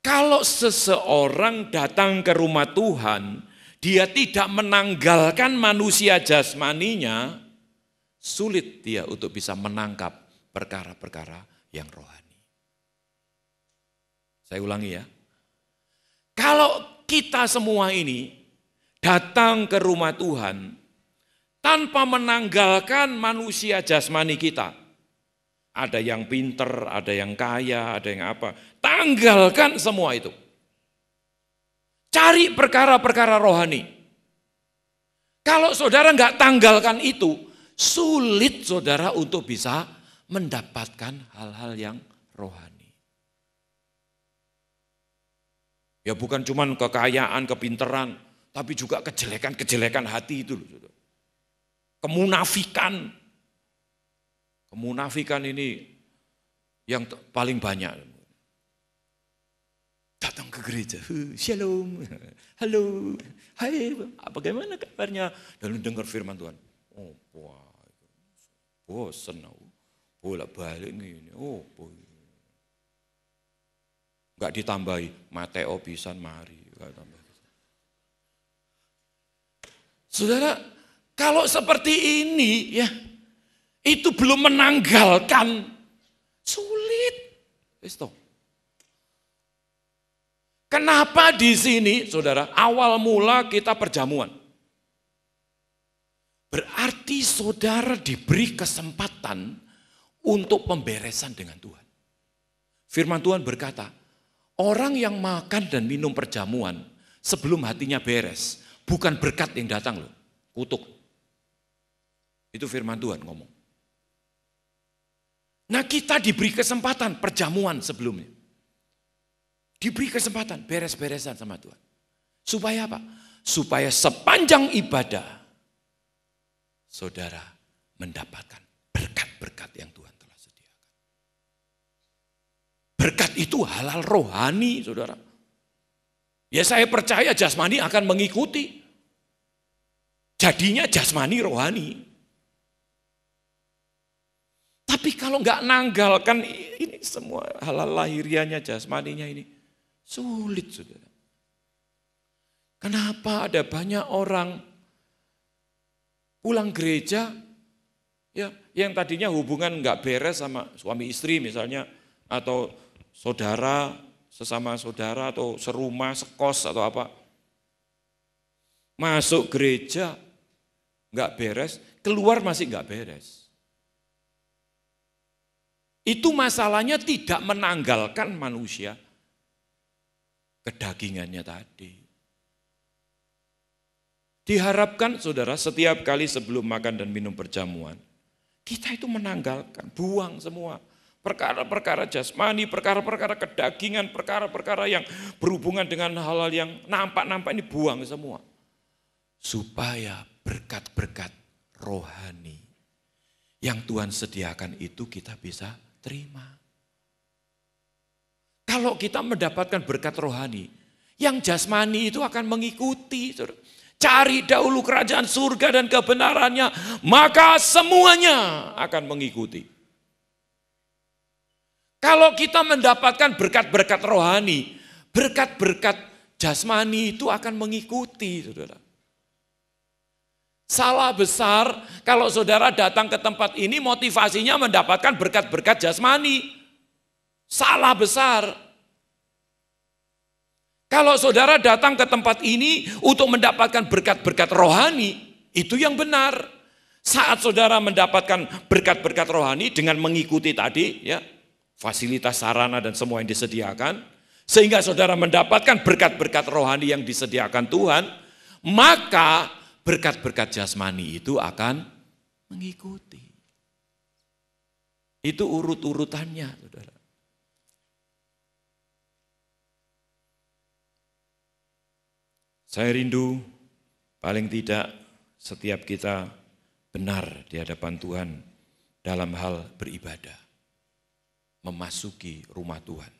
kalau seseorang datang ke rumah Tuhan, dia tidak menanggalkan manusia jasmaninya, sulit dia untuk bisa menangkap perkara-perkara yang rohani. Saya ulangi ya. Kalau kita semua ini datang ke rumah Tuhan tanpa menanggalkan manusia jasmani kita, ada yang pinter, ada yang kaya, ada yang apa. Tanggalkan semua itu. Cari perkara-perkara rohani. Kalau saudara nggak tanggalkan itu, sulit saudara untuk bisa mendapatkan hal-hal yang rohani. Ya bukan cuma kekayaan, kepinteran, tapi juga kejelekan-kejelekan hati itu. Kemunafikan, Kemunafikan ini yang paling banyak. Datang ke gereja, shalom, halo, hai, ah, bagaimana kabarnya? Dan dengar firman Tuhan. Oh, wah, oh aku. Bolak balik ini, oh, boy. Enggak ditambahi, Mateo pisan mari. Saudara, kalau seperti ini ya, itu belum menanggalkan sulit. Kenapa di sini, saudara, awal mula kita perjamuan? Berarti saudara diberi kesempatan untuk pemberesan dengan Tuhan. Firman Tuhan berkata, orang yang makan dan minum perjamuan sebelum hatinya beres, bukan berkat yang datang loh, kutuk. Itu firman Tuhan ngomong. Nah kita diberi kesempatan perjamuan sebelumnya. Diberi kesempatan beres-beresan sama Tuhan. Supaya apa? Supaya sepanjang ibadah, saudara mendapatkan berkat-berkat yang Tuhan telah sediakan. Berkat itu halal rohani, saudara. Ya saya percaya jasmani akan mengikuti. Jadinya jasmani rohani. Tapi kalau nggak nanggalkan ini semua halal lahirianya, jasmaninya ini, sulit saudara. Kenapa ada banyak orang pulang gereja ya yang tadinya hubungan nggak beres sama suami istri misalnya atau saudara sesama saudara atau serumah sekos atau apa masuk gereja nggak beres keluar masih nggak beres itu masalahnya tidak menanggalkan manusia kedagingannya tadi. Diharapkan saudara setiap kali sebelum makan dan minum perjamuan, kita itu menanggalkan, buang semua perkara-perkara jasmani, perkara-perkara kedagingan, perkara-perkara yang berhubungan dengan hal-hal yang nampak-nampak ini buang semua. Supaya berkat-berkat rohani yang Tuhan sediakan itu kita bisa terima. Kalau kita mendapatkan berkat rohani, yang jasmani itu akan mengikuti. Cari dahulu kerajaan surga dan kebenarannya, maka semuanya akan mengikuti. Kalau kita mendapatkan berkat-berkat rohani, berkat-berkat jasmani itu akan mengikuti, saudara. Salah besar kalau saudara datang ke tempat ini motivasinya mendapatkan berkat-berkat jasmani. Salah besar. Kalau saudara datang ke tempat ini untuk mendapatkan berkat-berkat rohani, itu yang benar. Saat saudara mendapatkan berkat-berkat rohani dengan mengikuti tadi ya, fasilitas sarana dan semua yang disediakan, sehingga saudara mendapatkan berkat-berkat rohani yang disediakan Tuhan, maka berkat-berkat jasmani itu akan mengikuti. Itu urut-urutannya, saudara. Saya rindu paling tidak setiap kita benar di hadapan Tuhan dalam hal beribadah. Memasuki rumah Tuhan.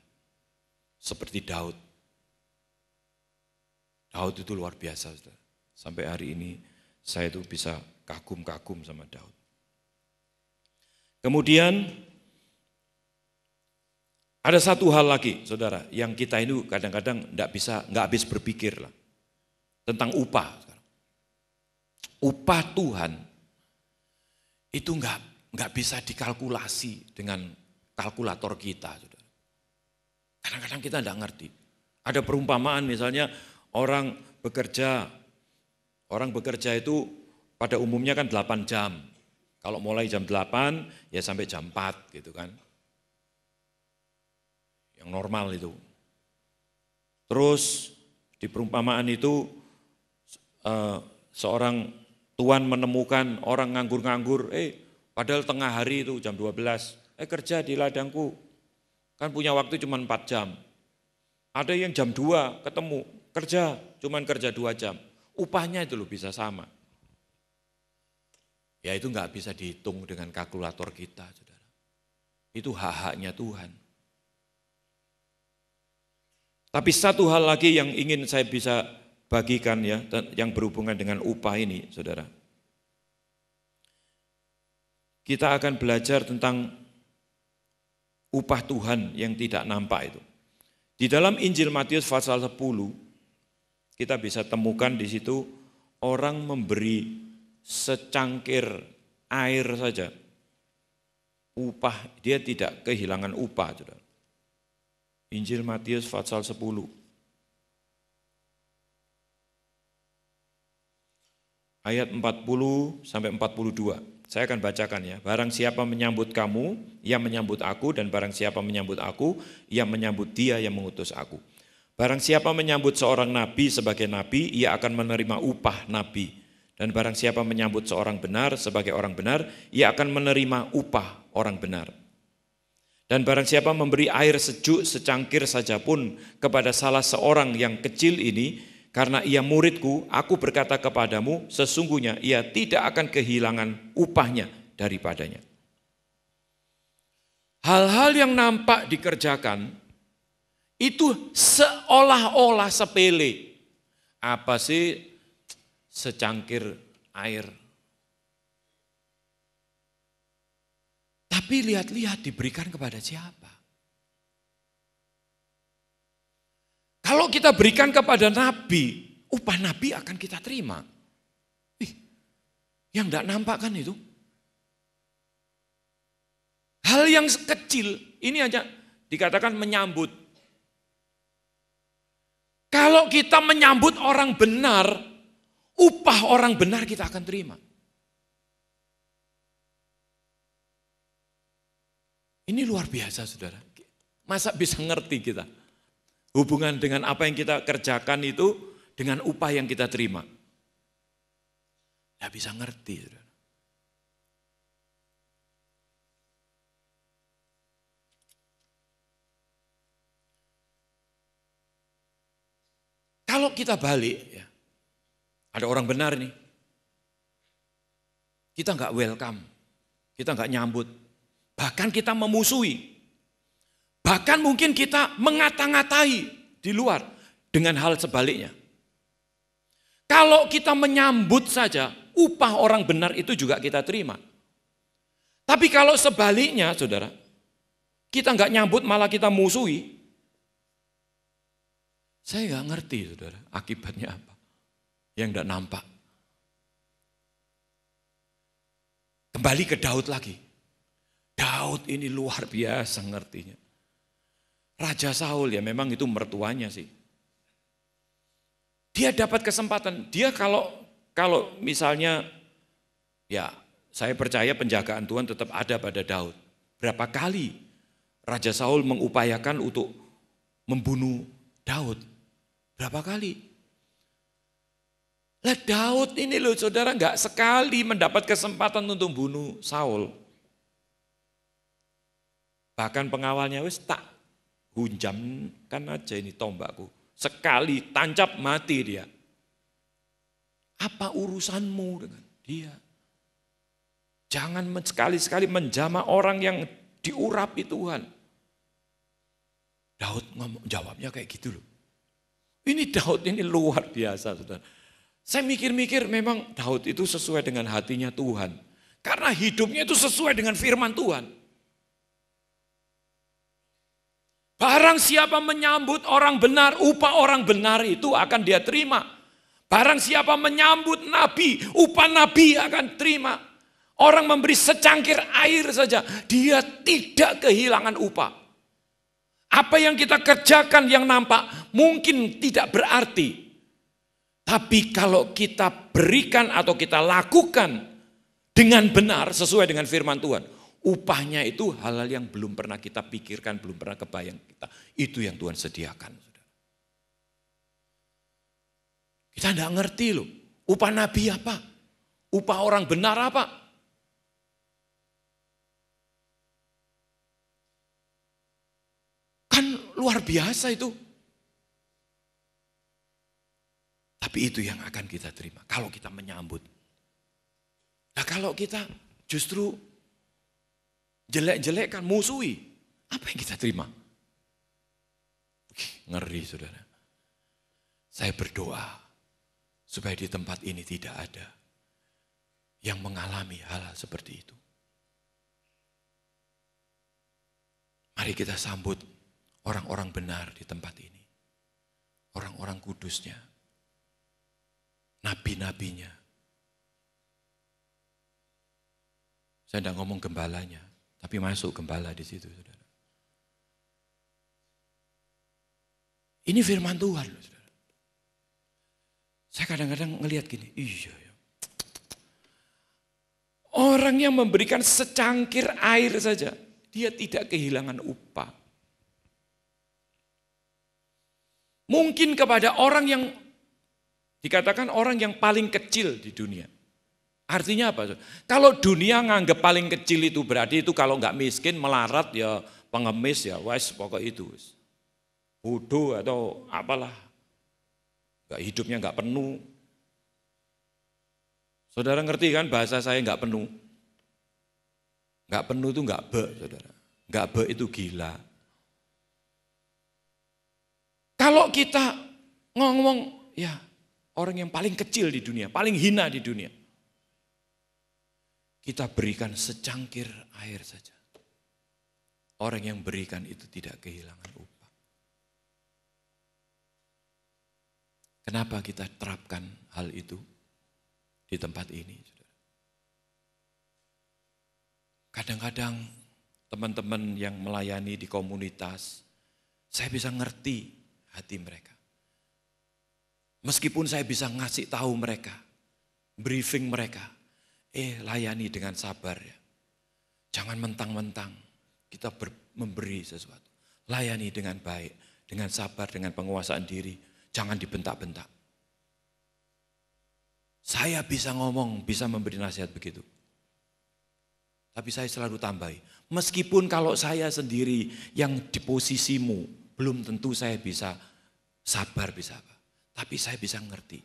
Seperti Daud. Daud itu luar biasa, saudara. Sampai hari ini saya itu bisa kagum-kagum sama Daud. Kemudian ada satu hal lagi, saudara, yang kita ini kadang-kadang nggak bisa, nggak habis berpikir lah tentang upah. Upah Tuhan itu nggak nggak bisa dikalkulasi dengan kalkulator kita, saudara. Kadang-kadang kita nggak ngerti. Ada perumpamaan misalnya orang bekerja Orang bekerja itu pada umumnya kan 8 jam. Kalau mulai jam 8 ya sampai jam 4 gitu kan. Yang normal itu. Terus di perumpamaan itu eh, seorang tuan menemukan orang nganggur-nganggur, eh padahal tengah hari itu jam 12, eh kerja di ladangku. Kan punya waktu cuma 4 jam. Ada yang jam 2 ketemu, kerja, cuman kerja 2 jam upahnya itu loh bisa sama. Ya itu nggak bisa dihitung dengan kalkulator kita, saudara. Itu hak-haknya Tuhan. Tapi satu hal lagi yang ingin saya bisa bagikan ya, yang berhubungan dengan upah ini, saudara. Kita akan belajar tentang upah Tuhan yang tidak nampak itu. Di dalam Injil Matius pasal 10, kita bisa temukan di situ orang memberi secangkir air saja. Upah, dia tidak kehilangan upah. Saudara. Injil Matius pasal 10. Ayat 40 sampai 42. Saya akan bacakan ya. Barang siapa menyambut kamu, ia menyambut aku dan barang siapa menyambut aku, ia menyambut dia yang mengutus aku. Barang siapa menyambut seorang nabi sebagai nabi, ia akan menerima upah nabi. Dan barang siapa menyambut seorang benar sebagai orang benar, ia akan menerima upah orang benar. Dan barang siapa memberi air sejuk secangkir saja pun kepada salah seorang yang kecil ini, karena ia muridku, aku berkata kepadamu, sesungguhnya ia tidak akan kehilangan upahnya daripadanya. Hal-hal yang nampak dikerjakan itu seolah-olah sepele. Apa sih secangkir air? Tapi lihat-lihat diberikan kepada siapa? Kalau kita berikan kepada nabi, upah nabi akan kita terima. Ih, yang tidak nampak kan itu? Hal yang kecil, ini aja dikatakan menyambut kalau kita menyambut orang benar, upah orang benar kita akan terima. Ini luar biasa saudara. Masa bisa ngerti kita? Hubungan dengan apa yang kita kerjakan itu dengan upah yang kita terima. Tidak bisa ngerti. Saudara. Kalau kita balik, ya, ada orang benar nih, kita nggak welcome, kita nggak nyambut, bahkan kita memusuhi, bahkan mungkin kita mengata-ngatai di luar dengan hal sebaliknya. Kalau kita menyambut saja, upah orang benar itu juga kita terima. Tapi kalau sebaliknya, saudara, kita nggak nyambut malah kita musuhi, saya nggak ngerti, saudara, akibatnya apa. Yang tidak nampak. Kembali ke Daud lagi. Daud ini luar biasa ngertinya. Raja Saul ya memang itu mertuanya sih. Dia dapat kesempatan. Dia kalau kalau misalnya ya saya percaya penjagaan Tuhan tetap ada pada Daud. Berapa kali Raja Saul mengupayakan untuk membunuh Daud. Berapa kali? Lah Daud ini loh saudara nggak sekali mendapat kesempatan untuk bunuh Saul. Bahkan pengawalnya wis tak hunjamkan aja ini tombakku. Sekali tancap mati dia. Apa urusanmu dengan dia? Jangan sekali-sekali menjama orang yang diurapi Tuhan. Daud ngomong jawabnya kayak gitu loh. Ini Daud ini luar biasa saudara. Saya mikir-mikir memang Daud itu sesuai dengan hatinya Tuhan. Karena hidupnya itu sesuai dengan firman Tuhan. Barang siapa menyambut orang benar, upah orang benar itu akan dia terima. Barang siapa menyambut nabi, upah nabi akan terima. Orang memberi secangkir air saja, dia tidak kehilangan upah. Apa yang kita kerjakan yang nampak mungkin tidak berarti. Tapi kalau kita berikan atau kita lakukan dengan benar sesuai dengan firman Tuhan, upahnya itu halal yang belum pernah kita pikirkan, belum pernah kebayang kita. Itu yang Tuhan sediakan. Kita tidak ngerti loh, upah nabi apa? Upah orang benar apa? Luar biasa itu. Tapi itu yang akan kita terima kalau kita menyambut. Nah kalau kita justru jelek-jelekkan, musuhi, apa yang kita terima? Ngeri saudara. Saya berdoa supaya di tempat ini tidak ada yang mengalami hal seperti itu. Mari kita sambut orang-orang benar di tempat ini. Orang-orang kudusnya. Nabi-nabinya. Saya tidak ngomong gembalanya, tapi masuk gembala di situ, saudara. Ini firman Tuhan, loh, saudara. Saya kadang-kadang ngelihat gini, iya ya. Orang yang memberikan secangkir air saja, dia tidak kehilangan upah. Mungkin kepada orang yang dikatakan orang yang paling kecil di dunia. Artinya apa? Kalau dunia nganggap paling kecil itu berarti itu kalau nggak miskin, melarat ya pengemis ya, wes pokok itu. Bodoh atau apalah. nggak hidupnya nggak penuh. Saudara ngerti kan bahasa saya nggak penuh? Nggak penuh itu nggak be, saudara. Nggak be itu gila. Kalau kita ngomong, ya orang yang paling kecil di dunia, paling hina di dunia. Kita berikan secangkir air saja. Orang yang berikan itu tidak kehilangan upah. Kenapa kita terapkan hal itu di tempat ini? Kadang-kadang teman-teman yang melayani di komunitas, saya bisa ngerti hati mereka. Meskipun saya bisa ngasih tahu mereka, briefing mereka, eh layani dengan sabar ya. Jangan mentang-mentang kita ber, memberi sesuatu. Layani dengan baik, dengan sabar, dengan penguasaan diri. Jangan dibentak-bentak. Saya bisa ngomong, bisa memberi nasihat begitu. Tapi saya selalu tambahi, meskipun kalau saya sendiri yang di posisimu, belum tentu saya bisa sabar bisa apa. Tapi saya bisa ngerti.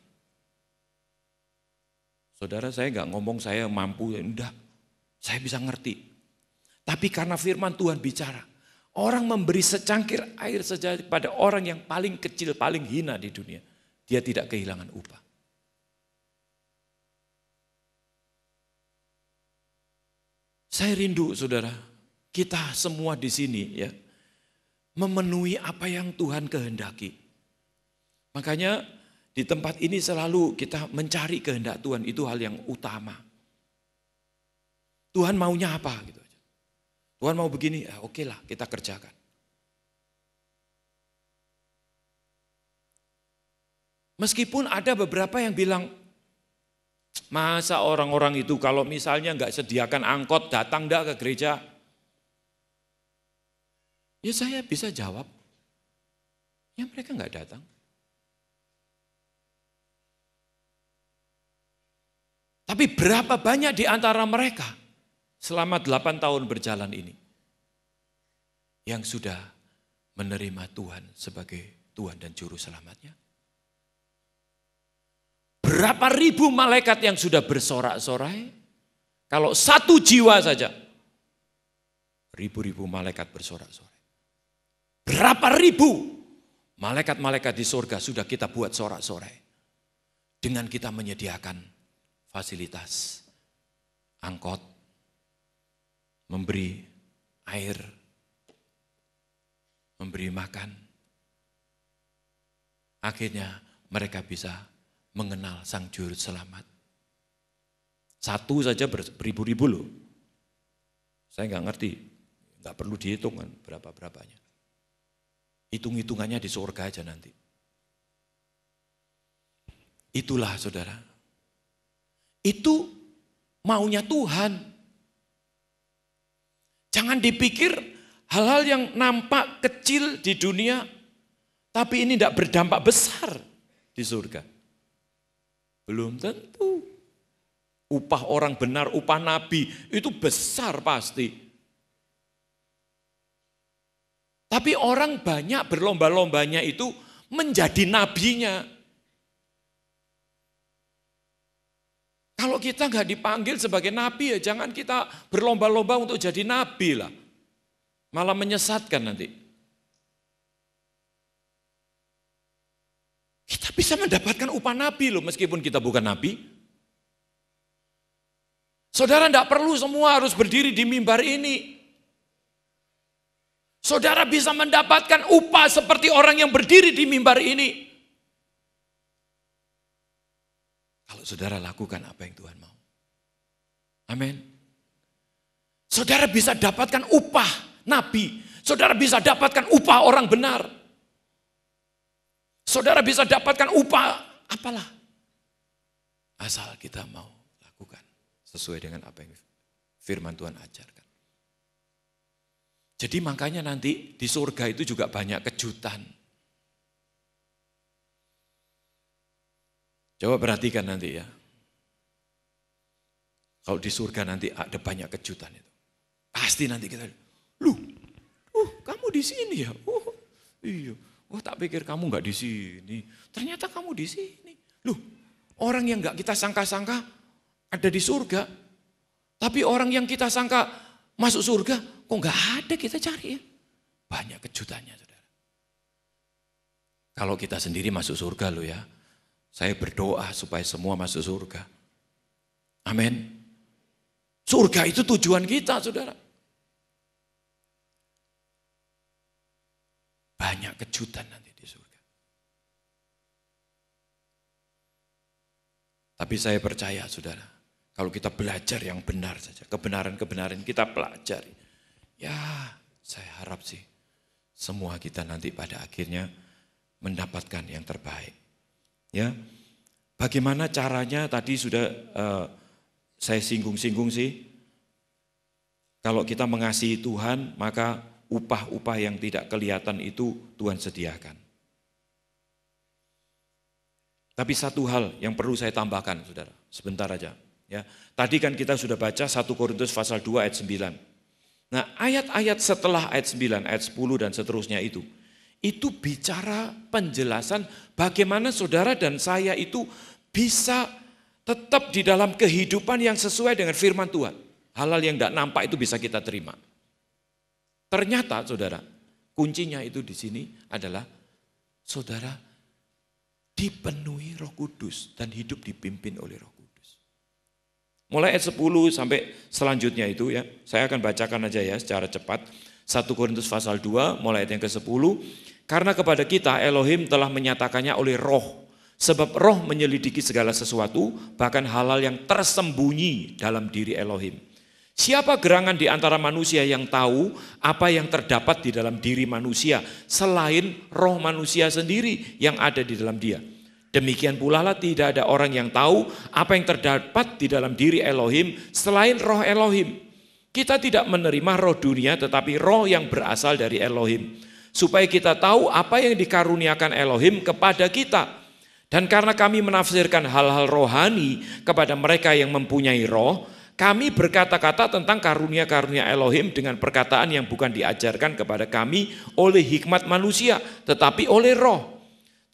Saudara saya nggak ngomong saya mampu, ya saya bisa ngerti. Tapi karena firman Tuhan bicara, orang memberi secangkir air saja pada orang yang paling kecil, paling hina di dunia. Dia tidak kehilangan upah. Saya rindu saudara, kita semua di sini ya, memenuhi apa yang Tuhan kehendaki. Makanya di tempat ini selalu kita mencari kehendak Tuhan itu hal yang utama. Tuhan maunya apa gitu aja. Tuhan mau begini, ya oke lah kita kerjakan. Meskipun ada beberapa yang bilang, masa orang-orang itu kalau misalnya nggak sediakan angkot datang nggak ke gereja? Ya saya bisa jawab, ya mereka nggak datang. Tapi berapa banyak di antara mereka selama delapan tahun berjalan ini yang sudah menerima Tuhan sebagai Tuhan dan Juru Selamatnya? Berapa ribu malaikat yang sudah bersorak-sorai? Kalau satu jiwa saja, ribu-ribu malaikat bersorak-sorai. Berapa ribu malaikat-malaikat di surga sudah kita buat sorak-sorai. Dengan kita menyediakan fasilitas angkot, memberi air, memberi makan. Akhirnya mereka bisa mengenal Sang Juru Selamat. Satu saja beribu-ribu loh. Saya nggak ngerti, nggak perlu dihitung kan berapa-berapanya. Hitung-hitungannya di surga aja nanti. Itulah saudara, itu maunya Tuhan. Jangan dipikir hal-hal yang nampak kecil di dunia, tapi ini tidak berdampak besar di surga. Belum tentu. Upah orang benar, upah nabi, itu besar pasti. Tapi orang banyak berlomba-lombanya itu menjadi nabinya. Kalau kita nggak dipanggil sebagai nabi ya jangan kita berlomba-lomba untuk jadi nabi lah. Malah menyesatkan nanti. Kita bisa mendapatkan upah nabi loh meskipun kita bukan nabi. Saudara tidak perlu semua harus berdiri di mimbar ini. Saudara bisa mendapatkan upah seperti orang yang berdiri di mimbar ini. Kalau saudara lakukan apa yang Tuhan mau. Amin. Saudara bisa dapatkan upah nabi. Saudara bisa dapatkan upah orang benar. Saudara bisa dapatkan upah apalah. Asal kita mau lakukan sesuai dengan apa yang firman Tuhan ajarkan. Jadi makanya nanti di surga itu juga banyak kejutan. Coba perhatikan nanti ya. Kalau di surga nanti ada banyak kejutan itu. Pasti nanti kita, lu, uh, kamu di sini ya? Uh, iya. oh, tak pikir kamu nggak di sini. Ternyata kamu di sini. Lu orang yang nggak kita sangka-sangka ada di surga. Tapi orang yang kita sangka masuk surga, kok nggak ada kita cari ya? Banyak kejutannya, saudara. Kalau kita sendiri masuk surga loh ya, saya berdoa supaya semua masuk surga. Amin. Surga itu tujuan kita, saudara. Banyak kejutan nanti di surga. Tapi saya percaya, saudara, kalau kita belajar yang benar saja, kebenaran-kebenaran kita pelajari. Ya, saya harap sih semua kita nanti pada akhirnya mendapatkan yang terbaik. Ya, bagaimana caranya tadi sudah uh, saya singgung-singgung sih. Kalau kita mengasihi Tuhan, maka upah-upah yang tidak kelihatan itu Tuhan sediakan. Tapi satu hal yang perlu saya tambahkan, saudara, sebentar aja. Ya, tadi kan kita sudah baca 1 Korintus pasal 2 ayat 9. Nah, ayat-ayat setelah ayat 9, ayat 10 dan seterusnya itu itu bicara penjelasan bagaimana saudara dan saya itu bisa tetap di dalam kehidupan yang sesuai dengan firman Tuhan. Halal yang tidak nampak itu bisa kita terima. Ternyata saudara, kuncinya itu di sini adalah saudara dipenuhi roh kudus dan hidup dipimpin oleh roh kudus. Mulai ayat 10 sampai selanjutnya itu ya, saya akan bacakan aja ya secara cepat. 1 Korintus pasal 2 mulai ayat yang ke-10 karena kepada kita Elohim telah menyatakannya oleh roh. Sebab roh menyelidiki segala sesuatu, bahkan halal yang tersembunyi dalam diri Elohim. Siapa gerangan di antara manusia yang tahu apa yang terdapat di dalam diri manusia selain roh manusia sendiri yang ada di dalam dia? Demikian pula lah tidak ada orang yang tahu apa yang terdapat di dalam diri Elohim selain roh Elohim. Kita tidak menerima roh dunia tetapi roh yang berasal dari Elohim supaya kita tahu apa yang dikaruniakan Elohim kepada kita. Dan karena kami menafsirkan hal-hal rohani kepada mereka yang mempunyai roh, kami berkata-kata tentang karunia-karunia Elohim dengan perkataan yang bukan diajarkan kepada kami oleh hikmat manusia, tetapi oleh roh.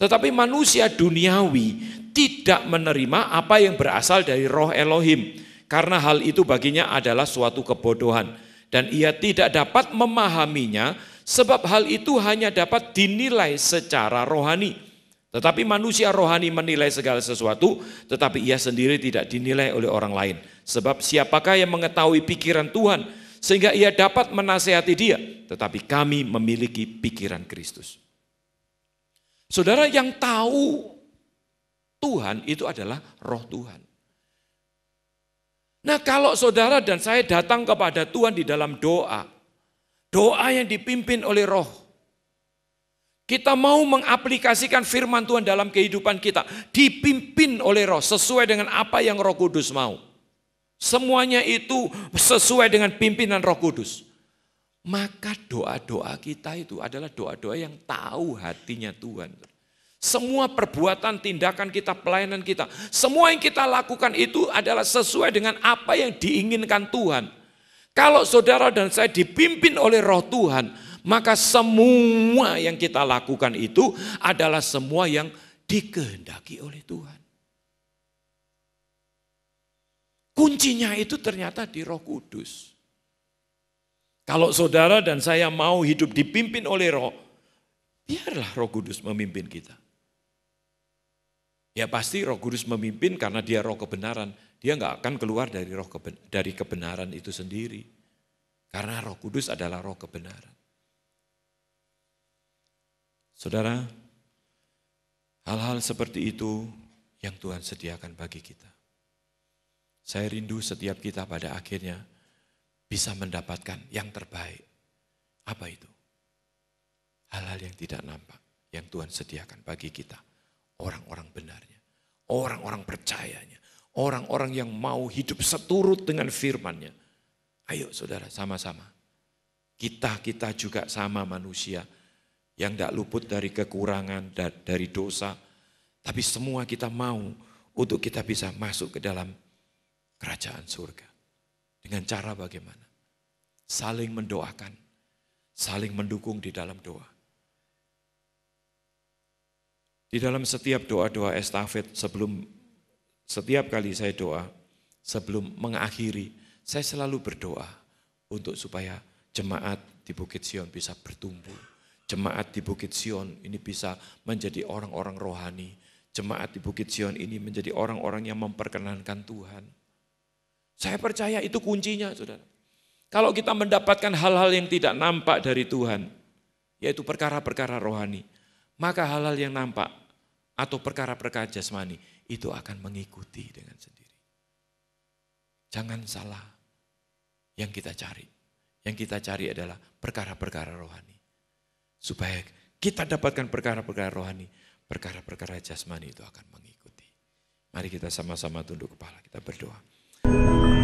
Tetapi manusia duniawi tidak menerima apa yang berasal dari roh Elohim, karena hal itu baginya adalah suatu kebodohan, dan ia tidak dapat memahaminya sebab hal itu hanya dapat dinilai secara rohani. Tetapi manusia rohani menilai segala sesuatu, tetapi ia sendiri tidak dinilai oleh orang lain. Sebab siapakah yang mengetahui pikiran Tuhan sehingga ia dapat menasehati dia? Tetapi kami memiliki pikiran Kristus. Saudara yang tahu Tuhan itu adalah roh Tuhan. Nah kalau saudara dan saya datang kepada Tuhan di dalam doa, Doa yang dipimpin oleh roh. Kita mau mengaplikasikan firman Tuhan dalam kehidupan kita. Dipimpin oleh roh sesuai dengan apa yang roh kudus mau. Semuanya itu sesuai dengan pimpinan roh kudus. Maka doa-doa kita itu adalah doa-doa yang tahu hatinya Tuhan. Semua perbuatan, tindakan kita, pelayanan kita, semua yang kita lakukan itu adalah sesuai dengan apa yang diinginkan Tuhan. Kalau saudara dan saya dipimpin oleh roh Tuhan, maka semua yang kita lakukan itu adalah semua yang dikehendaki oleh Tuhan. Kuncinya itu ternyata di roh kudus. Kalau saudara dan saya mau hidup dipimpin oleh roh, biarlah roh kudus memimpin kita. Ya pasti roh kudus memimpin karena dia roh kebenaran dia nggak akan keluar dari roh keben, dari kebenaran itu sendiri. Karena Roh Kudus adalah roh kebenaran. Saudara, hal-hal seperti itu yang Tuhan sediakan bagi kita. Saya rindu setiap kita pada akhirnya bisa mendapatkan yang terbaik. Apa itu? Hal-hal yang tidak nampak yang Tuhan sediakan bagi kita. Orang-orang benarnya, orang-orang percayanya, Orang-orang yang mau hidup seturut dengan firmannya. Ayo saudara sama-sama. Kita-kita juga sama manusia yang tidak luput dari kekurangan, dari dosa. Tapi semua kita mau untuk kita bisa masuk ke dalam kerajaan surga. Dengan cara bagaimana? Saling mendoakan, saling mendukung di dalam doa. Di dalam setiap doa-doa estafet sebelum setiap kali saya doa, sebelum mengakhiri, saya selalu berdoa untuk supaya jemaat di Bukit Sion bisa bertumbuh. Jemaat di Bukit Sion ini bisa menjadi orang-orang rohani. Jemaat di Bukit Sion ini menjadi orang-orang yang memperkenankan Tuhan. Saya percaya itu kuncinya, saudara. Kalau kita mendapatkan hal-hal yang tidak nampak dari Tuhan, yaitu perkara-perkara rohani, maka hal-hal yang nampak atau perkara-perkara jasmani itu akan mengikuti dengan sendiri. Jangan salah yang kita cari. Yang kita cari adalah perkara-perkara rohani. Supaya kita dapatkan perkara-perkara rohani, perkara-perkara jasmani itu akan mengikuti. Mari kita sama-sama tunduk kepala, kita berdoa.